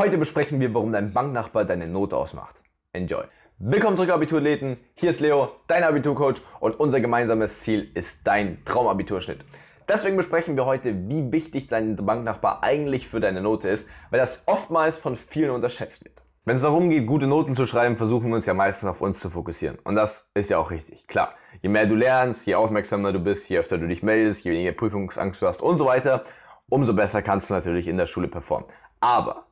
Heute besprechen wir, warum dein Banknachbar deine Note ausmacht. Enjoy! Willkommen zurück, Abiturathleten. Hier ist Leo, dein Abiturcoach und unser gemeinsames Ziel ist dein Traumabiturschnitt. Deswegen besprechen wir heute, wie wichtig dein Banknachbar eigentlich für deine Note ist, weil das oftmals von vielen unterschätzt wird. Wenn es darum geht, gute Noten zu schreiben, versuchen wir uns ja meistens auf uns zu fokussieren. Und das ist ja auch richtig. Klar, je mehr du lernst, je aufmerksamer du bist, je öfter du dich meldest, je weniger Prüfungsangst du hast und so weiter, umso besser kannst du natürlich in der Schule performen. Aber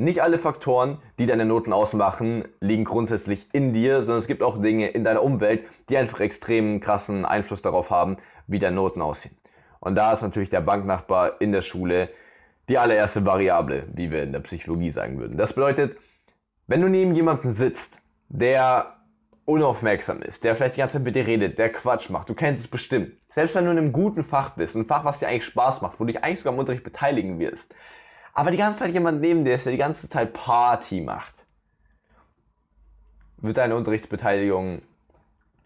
nicht alle Faktoren, die deine Noten ausmachen, liegen grundsätzlich in dir, sondern es gibt auch Dinge in deiner Umwelt, die einfach extrem krassen Einfluss darauf haben, wie deine Noten aussehen. Und da ist natürlich der Banknachbar in der Schule die allererste Variable, wie wir in der Psychologie sagen würden. Das bedeutet, wenn du neben jemandem sitzt, der unaufmerksam ist, der vielleicht die ganze Zeit mit dir redet, der Quatsch macht, du kennst es bestimmt. Selbst wenn du in einem guten Fach bist, ein Fach, was dir eigentlich Spaß macht, wo du dich eigentlich sogar im Unterricht beteiligen wirst, aber die ganze Zeit jemand neben dir ist, der die ganze Zeit Party macht, wird deine Unterrichtsbeteiligung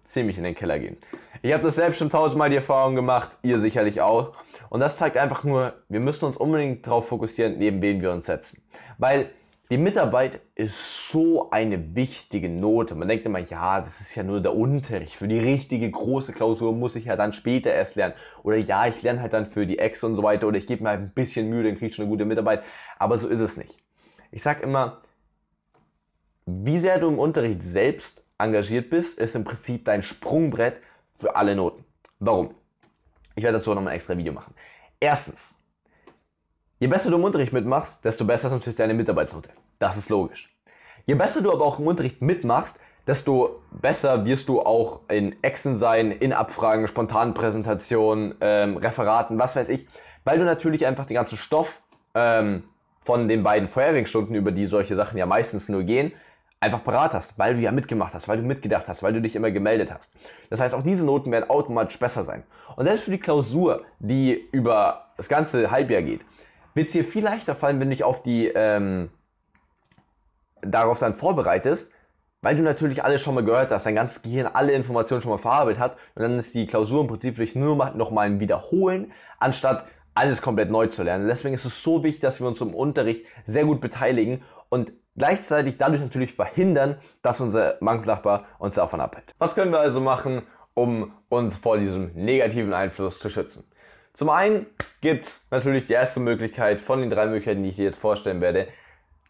ziemlich in den Keller gehen. Ich habe das selbst schon tausendmal die Erfahrung gemacht, ihr sicherlich auch. Und das zeigt einfach nur, wir müssen uns unbedingt darauf fokussieren, neben wen wir uns setzen. Weil die Mitarbeit ist so eine wichtige Note. Man denkt immer, ja, das ist ja nur der Unterricht. Für die richtige große Klausur muss ich ja dann später erst lernen. Oder ja, ich lerne halt dann für die Ex und so weiter. Oder ich gebe mir halt ein bisschen Mühe, dann kriege ich schon eine gute Mitarbeit. Aber so ist es nicht. Ich sage immer, wie sehr du im Unterricht selbst engagiert bist, ist im Prinzip dein Sprungbrett für alle Noten. Warum? Ich werde dazu noch ein extra Video machen. Erstens, Je besser du im Unterricht mitmachst, desto besser ist natürlich deine Mitarbeitsnote. Das ist logisch. Je besser du aber auch im Unterricht mitmachst, desto besser wirst du auch in Exen sein, in Abfragen, spontanen Präsentationen, ähm, Referaten, was weiß ich, weil du natürlich einfach den ganzen Stoff ähm, von den beiden vorherigen über die solche Sachen ja meistens nur gehen, einfach parat hast, weil du ja mitgemacht hast, weil du mitgedacht hast, weil du dich immer gemeldet hast. Das heißt, auch diese Noten werden automatisch besser sein. Und selbst für die Klausur, die über das ganze Halbjahr geht, wird es dir viel leichter fallen, wenn du dich auf die, ähm, darauf dann vorbereitest, weil du natürlich alles schon mal gehört hast, dein ganzes Gehirn alle Informationen schon mal verarbeitet hat und dann ist die Klausur im Prinzip vielleicht nur noch mal ein Wiederholen, anstatt alles komplett neu zu lernen. Deswegen ist es so wichtig, dass wir uns im Unterricht sehr gut beteiligen und gleichzeitig dadurch natürlich verhindern, dass unser Banknachbar uns davon abhält. Was können wir also machen, um uns vor diesem negativen Einfluss zu schützen? Zum einen gibt es natürlich die erste Möglichkeit von den drei Möglichkeiten, die ich dir jetzt vorstellen werde,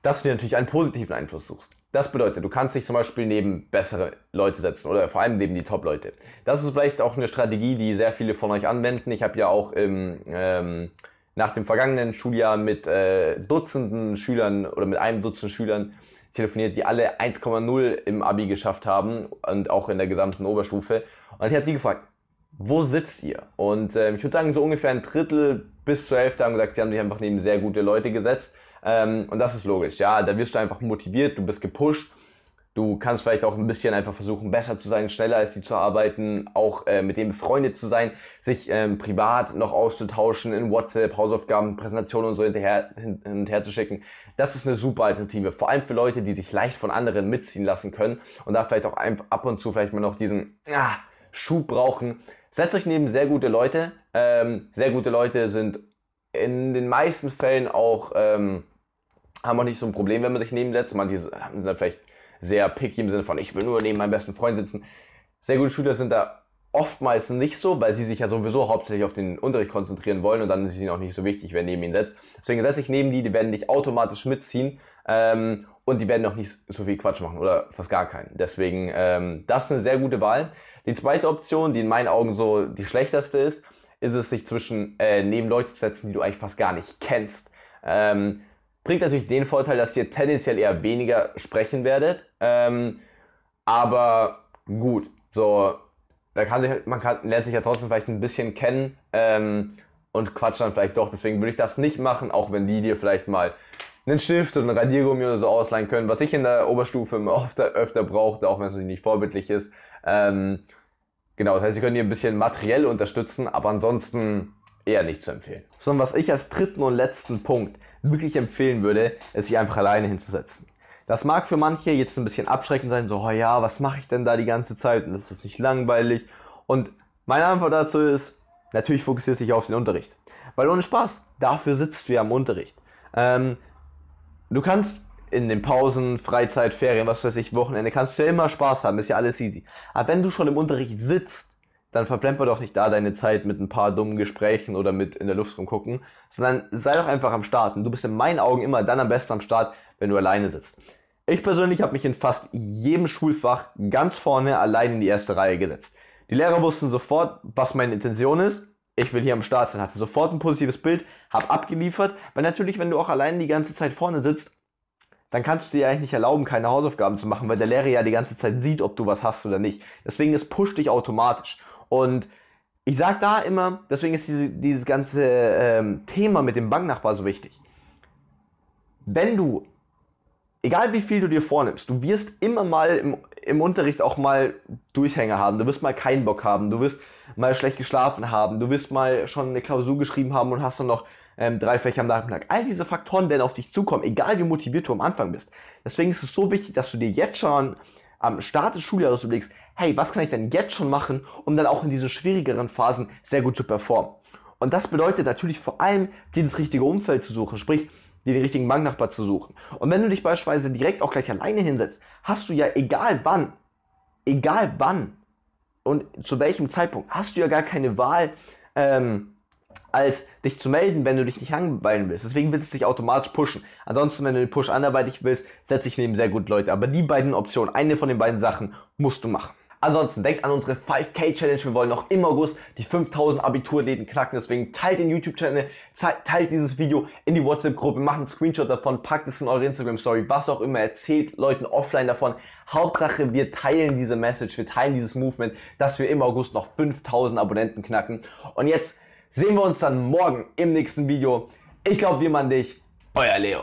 dass du dir natürlich einen positiven Einfluss suchst. Das bedeutet, du kannst dich zum Beispiel neben bessere Leute setzen oder vor allem neben die Top-Leute. Das ist vielleicht auch eine Strategie, die sehr viele von euch anwenden. Ich habe ja auch im, ähm, nach dem vergangenen Schuljahr mit äh, Dutzenden Schülern oder mit einem Dutzend Schülern telefoniert, die alle 1,0 im Abi geschafft haben und auch in der gesamten Oberstufe. Und ich habe die gefragt, wo sitzt ihr? Und äh, ich würde sagen, so ungefähr ein Drittel bis zur Hälfte haben gesagt, sie haben sich einfach neben sehr gute Leute gesetzt. Ähm, und das ist logisch, ja, da wirst du einfach motiviert, du bist gepusht. Du kannst vielleicht auch ein bisschen einfach versuchen, besser zu sein, schneller als die zu arbeiten, auch äh, mit denen befreundet zu sein, sich ähm, privat noch auszutauschen, in WhatsApp, Hausaufgaben, Präsentationen und so hinterher, hin, hin und her zu schicken. Das ist eine super Alternative, vor allem für Leute, die sich leicht von anderen mitziehen lassen können und da vielleicht auch ab und zu vielleicht mal noch diesen, ah, Schub brauchen. Setzt euch neben sehr gute Leute. Ähm, sehr gute Leute sind in den meisten Fällen auch, ähm, haben auch nicht so ein Problem, wenn man sich neben setzt. Manche sind vielleicht sehr picky im Sinne von, ich will nur neben meinem besten Freund sitzen. Sehr gute Schüler sind da oftmals nicht so, weil sie sich ja sowieso hauptsächlich auf den Unterricht konzentrieren wollen und dann ist es ihnen auch nicht so wichtig, wer neben ihnen sitzt. Deswegen setze ich neben die, die werden dich automatisch mitziehen ähm, und die werden auch nicht so viel Quatsch machen oder fast gar keinen. Deswegen, ähm, das ist eine sehr gute Wahl. Die zweite Option, die in meinen Augen so die schlechteste ist, ist es, sich zwischen äh, neben Leute zu setzen, die du eigentlich fast gar nicht kennst. Ähm, bringt natürlich den Vorteil, dass ihr tendenziell eher weniger sprechen werdet. Ähm, aber gut, so kann sich, man kann, lernt sich ja trotzdem vielleicht ein bisschen kennen ähm, und quatscht dann vielleicht doch. Deswegen würde ich das nicht machen, auch wenn die dir vielleicht mal einen Stift oder ein Radiergummi oder so ausleihen können, was ich in der Oberstufe oft, öfter brauchte, auch wenn es nicht vorbildlich ist. Ähm, genau, das heißt, sie können dir ein bisschen materiell unterstützen, aber ansonsten eher nicht zu empfehlen. Sondern was ich als dritten und letzten Punkt wirklich empfehlen würde, ist, sich einfach alleine hinzusetzen. Das mag für manche jetzt ein bisschen abschreckend sein, so, oh ja, was mache ich denn da die ganze Zeit und ist das nicht langweilig? Und meine Antwort dazu ist, natürlich fokussierst du dich auf den Unterricht. Weil ohne Spaß, dafür sitzt du ja im Unterricht. Ähm, du kannst in den Pausen, Freizeit, Ferien, was weiß ich, Wochenende, kannst du ja immer Spaß haben, ist ja alles easy. Aber wenn du schon im Unterricht sitzt, dann verplemper doch nicht da deine Zeit mit ein paar dummen Gesprächen oder mit in der Luft rumgucken, sondern sei doch einfach am Start. Und du bist in meinen Augen immer dann am besten am Start, wenn du alleine sitzt. Ich persönlich habe mich in fast jedem Schulfach ganz vorne allein in die erste Reihe gesetzt. Die Lehrer wussten sofort, was meine Intention ist. Ich will hier am Start sein, hatte sofort ein positives Bild, habe abgeliefert, weil natürlich, wenn du auch allein die ganze Zeit vorne sitzt, dann kannst du dir eigentlich nicht erlauben, keine Hausaufgaben zu machen, weil der Lehrer ja die ganze Zeit sieht, ob du was hast oder nicht. Deswegen, es pusht dich automatisch. Und ich sage da immer, deswegen ist diese, dieses ganze ähm, Thema mit dem Banknachbar so wichtig. Wenn du egal wie viel du dir vornimmst, du wirst immer mal im, im Unterricht auch mal Durchhänger haben. Du wirst mal keinen Bock haben. Du wirst mal schlecht geschlafen haben. Du wirst mal schon eine Klausur geschrieben haben und hast dann noch ähm, drei Fächer am Nachmittag. All diese Faktoren werden auf dich zukommen, egal wie motiviert du am Anfang bist. Deswegen ist es so wichtig, dass du dir jetzt schon am Start des Schuljahres überlegst, hey, was kann ich denn jetzt schon machen, um dann auch in diesen schwierigeren Phasen sehr gut zu performen. Und das bedeutet natürlich vor allem, dir das richtige Umfeld zu suchen. Sprich, dir den richtigen Banknachbar zu suchen. Und wenn du dich beispielsweise direkt auch gleich alleine hinsetzt, hast du ja egal wann, egal wann und zu welchem Zeitpunkt, hast du ja gar keine Wahl, ähm, als dich zu melden, wenn du dich nicht langweilen willst. Deswegen willst du dich automatisch pushen. Ansonsten, wenn du den Push anderweitig willst, setze ich neben sehr gut Leute. Aber die beiden Optionen, eine von den beiden Sachen musst du machen. Ansonsten denkt an unsere 5K Challenge. Wir wollen noch im August die 5000 Abiturläden knacken. Deswegen teilt den YouTube-Channel, teilt dieses Video in die WhatsApp-Gruppe, macht einen Screenshot davon, packt es in eure Instagram-Story, was auch immer, erzählt Leuten offline davon. Hauptsache, wir teilen diese Message, wir teilen dieses Movement, dass wir im August noch 5000 Abonnenten knacken. Und jetzt sehen wir uns dann morgen im nächsten Video. Ich glaube, wir an dich. Euer Leo.